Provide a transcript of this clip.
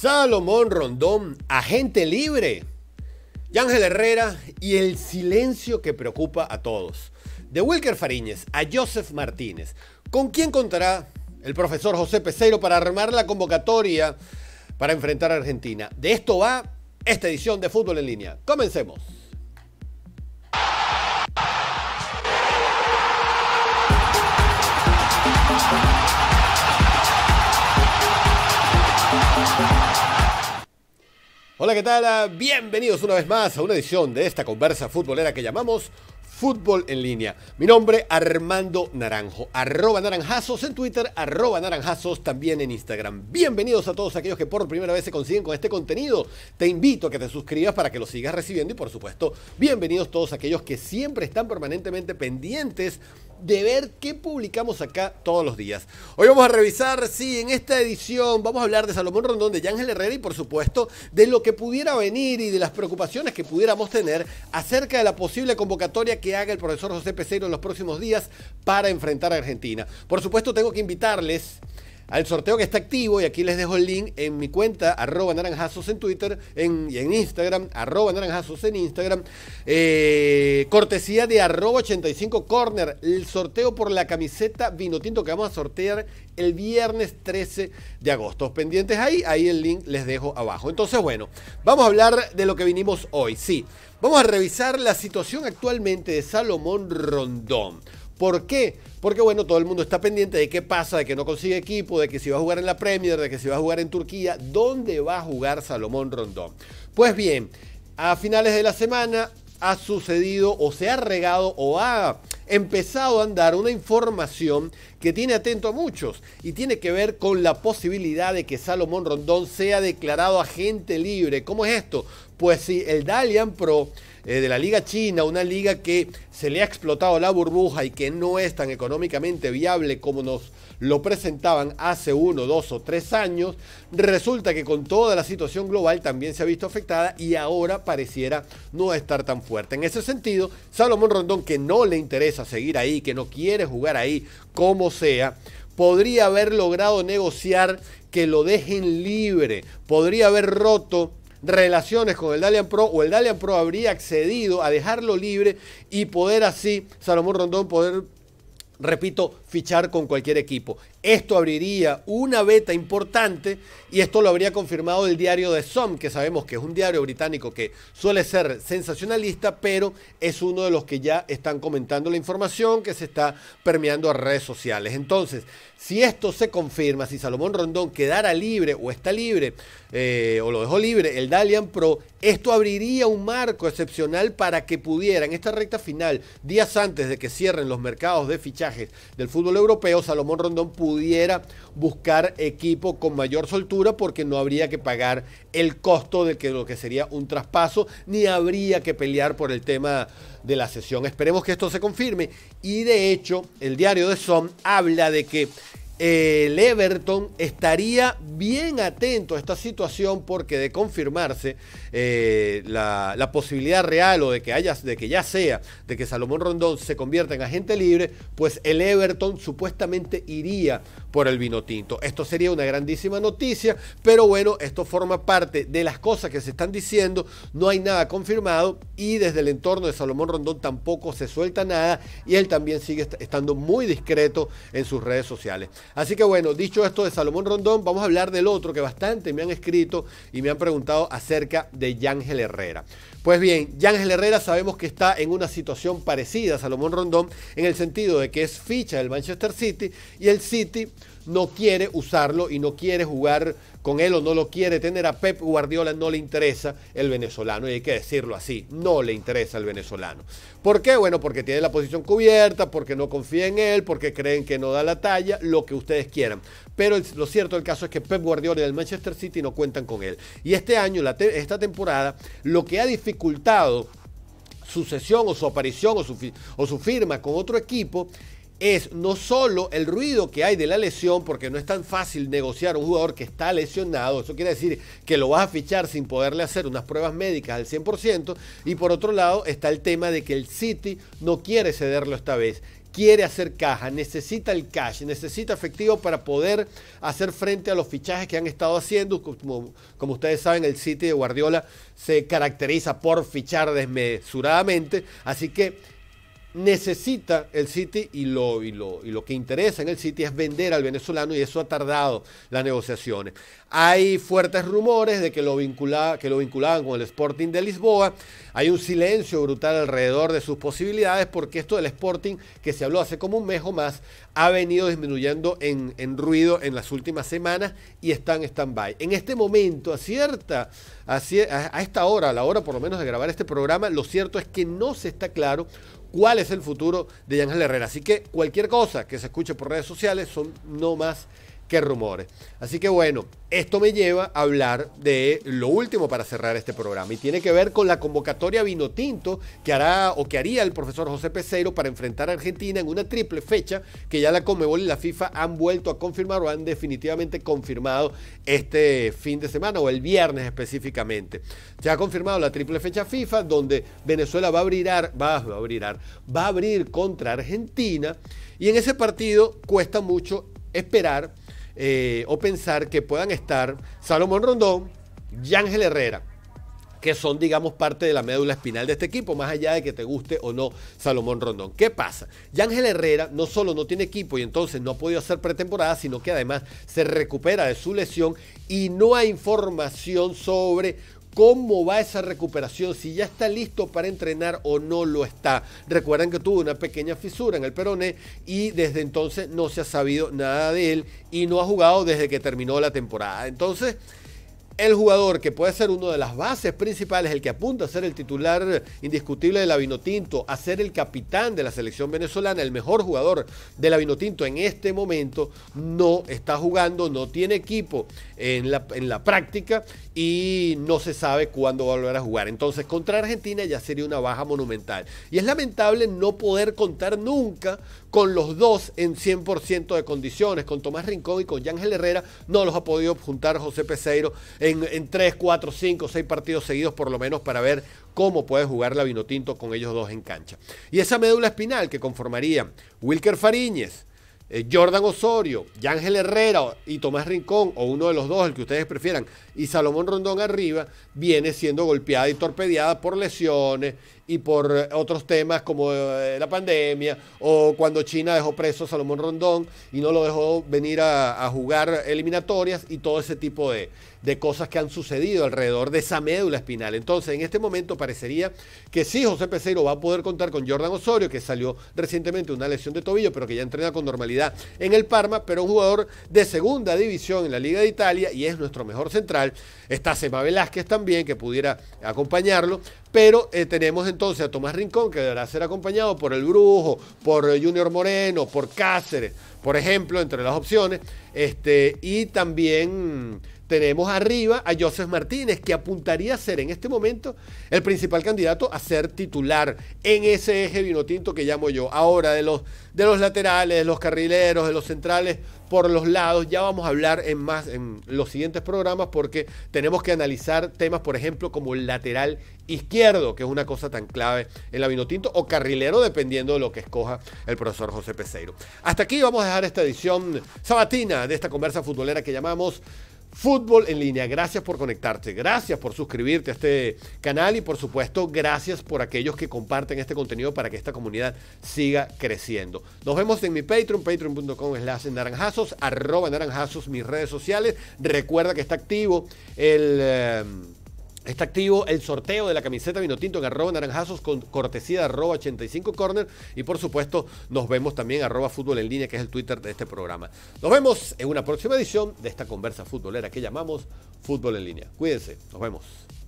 Salomón Rondón, agente libre. Yángel Herrera y el silencio que preocupa a todos. De Wilker Fariñez a Joseph Martínez. ¿Con quién contará el profesor José Peseiro para armar la convocatoria para enfrentar a Argentina? De esto va esta edición de Fútbol en Línea. Comencemos. Hola, ¿qué tal? Ah, bienvenidos una vez más a una edición de esta conversa futbolera que llamamos Fútbol en línea. Mi nombre Armando Naranjo, arroba naranjazos en Twitter, arroba naranjazos también en Instagram. Bienvenidos a todos aquellos que por primera vez se consiguen con este contenido. Te invito a que te suscribas para que lo sigas recibiendo y por supuesto, bienvenidos todos aquellos que siempre están permanentemente pendientes de ver qué publicamos acá todos los días. Hoy vamos a revisar, sí, en esta edición vamos a hablar de Salomón Rondón, de Ángel Herrera y por supuesto de lo que pudiera venir y de las preocupaciones que pudiéramos tener acerca de la posible convocatoria que haga el profesor José Peseiro en los próximos días para enfrentar a Argentina. Por supuesto tengo que invitarles al sorteo que está activo y aquí les dejo el link en mi cuenta arroba naranjazos en Twitter en, y en Instagram arroba naranjazos en Instagram eh, cortesía de arroba 85 corner el sorteo por la camiseta vino tinto que vamos a sortear el viernes 13 de agosto pendientes ahí ahí el link les dejo abajo entonces bueno vamos a hablar de lo que vinimos hoy sí vamos a revisar la situación actualmente de Salomón Rondón ¿Por qué? Porque bueno, todo el mundo está pendiente de qué pasa, de que no consigue equipo, de que si va a jugar en la Premier, de que si va a jugar en Turquía, ¿dónde va a jugar Salomón Rondón? Pues bien, a finales de la semana ha sucedido o se ha regado o ha empezado a andar una información que tiene atento a muchos y tiene que ver con la posibilidad de que Salomón Rondón sea declarado agente libre. ¿Cómo es esto? Pues si el Dalian Pro eh, de la Liga China, una liga que se le ha explotado la burbuja y que no es tan económicamente viable como nos lo presentaban hace uno, dos o tres años, resulta que con toda la situación global también se ha visto afectada y ahora pareciera no estar tan fuerte. En ese sentido, Salomón Rondón, que no le interesa a seguir ahí, que no quiere jugar ahí, como sea, podría haber logrado negociar que lo dejen libre, podría haber roto relaciones con el Dalian Pro o el Dalian Pro habría accedido a dejarlo libre y poder así Salomón Rondón poder repito, fichar con cualquier equipo. Esto abriría una beta importante y esto lo habría confirmado el diario de Som, que sabemos que es un diario británico que suele ser sensacionalista, pero es uno de los que ya están comentando la información que se está permeando a redes sociales. Entonces, si esto se confirma, si Salomón Rondón quedara libre o está libre, eh, o lo dejó libre, el Dalian Pro, esto abriría un marco excepcional para que pudiera, en esta recta final, días antes de que cierren los mercados de fichajes del fútbol europeo, Salomón Rondón pudiera buscar equipo con mayor soltura porque no habría que pagar el costo de lo que sería un traspaso, ni habría que pelear por el tema de la sesión. Esperemos que esto se confirme. Y de hecho, el diario de Son habla de que el Everton estaría bien atento a esta situación porque de confirmarse eh, la, posibilidad real o de que, haya, de que ya sea de que Salomón Rondón se convierta en agente libre, pues el Everton supuestamente iría por el vino tinto. Esto sería una grandísima noticia, pero bueno, esto forma parte de las cosas que se están diciendo, no hay nada confirmado y desde el entorno de Salomón Rondón tampoco se suelta nada y él también sigue estando muy discreto en sus redes sociales. Así que bueno, dicho esto de Salomón Rondón, vamos a hablar del otro que bastante me han escrito y me han preguntado acerca de Yángel Herrera. Pues bien, Yángel Herrera sabemos que está en una situación parecida a Salomón Rondón en el sentido de que es ficha del Manchester City y el City no quiere usarlo y no quiere jugar con él o no lo quiere tener a Pep Guardiola, no le interesa el venezolano, y hay que decirlo así, no le interesa el venezolano. ¿Por qué? Bueno, porque tiene la posición cubierta, porque no confía en él, porque creen que no da la talla, lo que ustedes quieran. Pero lo cierto del caso es que Pep Guardiola y el Manchester City no cuentan con él. Y este año, esta temporada, lo que ha dificultado su sesión o su aparición o su, firma con otro equipo es no solo el ruido que hay de la lesión, porque no es tan fácil negociar un jugador que está lesionado, eso quiere decir que lo vas a fichar sin poderle hacer unas pruebas médicas al 100%, y por otro lado está el tema de que el City no quiere cederlo esta vez, quiere hacer caja, necesita el cash, necesita efectivo para poder hacer frente a los fichajes que han estado haciendo. Como, como, ustedes saben, el City de Guardiola se caracteriza por fichar desmesuradamente, así que necesita el City y lo, y lo, y lo que interesa en el City es vender al venezolano y eso ha tardado las negociaciones. Hay fuertes rumores de que lo, que lo vinculaban con el Sporting de Lisboa. Hay un silencio brutal alrededor de sus posibilidades porque esto del Sporting, que se habló hace como un mes o más, ha venido disminuyendo en, ruido en las últimas semanas y está en stand-by. En este momento, a cierta, a, esta hora, a la hora por lo menos de grabar este programa, lo cierto es que no se está claro cuál es el futuro de Ángel Herrera. Así que cualquier cosa que se escuche por redes sociales son no más Qué rumores. Así que bueno, esto me lleva a hablar de lo último para cerrar este programa y tiene que ver con la convocatoria vino tinto que hará o que haría el profesor José Peseiro para enfrentar a Argentina en una triple fecha que ya la Comebol y la FIFA han vuelto a confirmar o han definitivamente confirmado este fin de semana o el viernes específicamente. Se ha confirmado la triple fecha FIFA donde Venezuela va a abrir, va, a abrir, va a abrir contra Argentina y en ese partido cuesta mucho esperar eh, o pensar que puedan estar Salomón Rondón y Ángel Herrera que son, digamos, parte de la médula espinal de este equipo, más allá de que te guste o no Salomón Rondón. ¿Qué pasa? Ángel Herrera no solo no tiene equipo y entonces no ha podido hacer pretemporada, sino que además se recupera de su lesión y no hay información sobre cómo va esa recuperación, si ya está listo para entrenar o no lo está. Recuerdan que tuvo una pequeña fisura en el peroné y desde entonces no se ha sabido nada de él y no ha jugado desde que terminó la temporada. Entonces, el jugador que puede ser uno de las bases principales, el que apunta a ser el titular indiscutible de la Vinotinto, a ser el capitán de la selección venezolana, el mejor jugador de la Vinotinto en este momento, no está jugando, no tiene equipo en la, en la práctica y no se sabe cuándo va a volver a jugar. Entonces, contra Argentina ya sería una baja monumental. Y es lamentable no poder contar nunca con los dos en 100% de condiciones, con Tomás Rincón y con Yángel Herrera, no los ha podido juntar José Peseiro en, tres, cuatro, cinco, 5, 6 partidos seguidos por lo menos para ver cómo puede jugar la Vinotinto con ellos dos en cancha. Y esa médula espinal que conformaría Wilker Fariñez, eh, Jordan Osorio, Yángel Herrera y Tomás Rincón, o uno de los dos, el que ustedes prefieran, y Salomón Rondón arriba, viene siendo golpeada y torpedeada por lesiones, y por eh, otros temas como eh, la pandemia o cuando China dejó preso a Salomón Rondón y no lo dejó venir a, jugar eliminatorias y todo ese tipo de, cosas que han sucedido alrededor de esa médula espinal. Entonces, en este momento parecería que sí, José Peseiro va a poder contar con Jordan Osorio, que salió recientemente de una lesión de tobillo, pero que ya entrena con normalidad en el Parma, pero un jugador de segunda división en la Liga de Italia y es nuestro mejor central. Está Sema Velázquez también, que pudiera acompañarlo, pero eh, tenemos entonces a Tomás Rincón, que deberá ser acompañado por El Brujo, por Junior Moreno, por Cáceres, por ejemplo, entre las opciones. Este, y también tenemos arriba a Joseph Martínez, que apuntaría a ser en este momento el principal candidato a ser titular en ese eje vinotinto que llamo yo. Ahora, de los, de los laterales, de los carrileros, de los centrales, por los lados, ya vamos a hablar en más en los siguientes programas porque tenemos que analizar temas, por ejemplo, como el lateral izquierdo, que es una cosa tan clave en la Vinotinto, o carrilero, dependiendo de lo que escoja el profesor José Peseiro. Hasta aquí vamos a dejar esta edición sabatina de esta conversa futbolera que llamamos Fútbol en línea, gracias por conectarte, gracias por suscribirte a este canal y por supuesto gracias por aquellos que comparten este contenido para que esta comunidad siga creciendo. Nos vemos en mi Patreon, patreon.com slash naranjazos, arroba naranjazos, mis redes sociales. Recuerda que está activo el... Eh, Está activo el sorteo de la camiseta Vinotinto en arroba naranjazos con cortesía arroba 85 corner. Y por supuesto, nos vemos también arroba fútbol en línea, que es el Twitter de este programa. Nos vemos en una próxima edición de esta conversa futbolera que llamamos Fútbol en línea. Cuídense, nos vemos.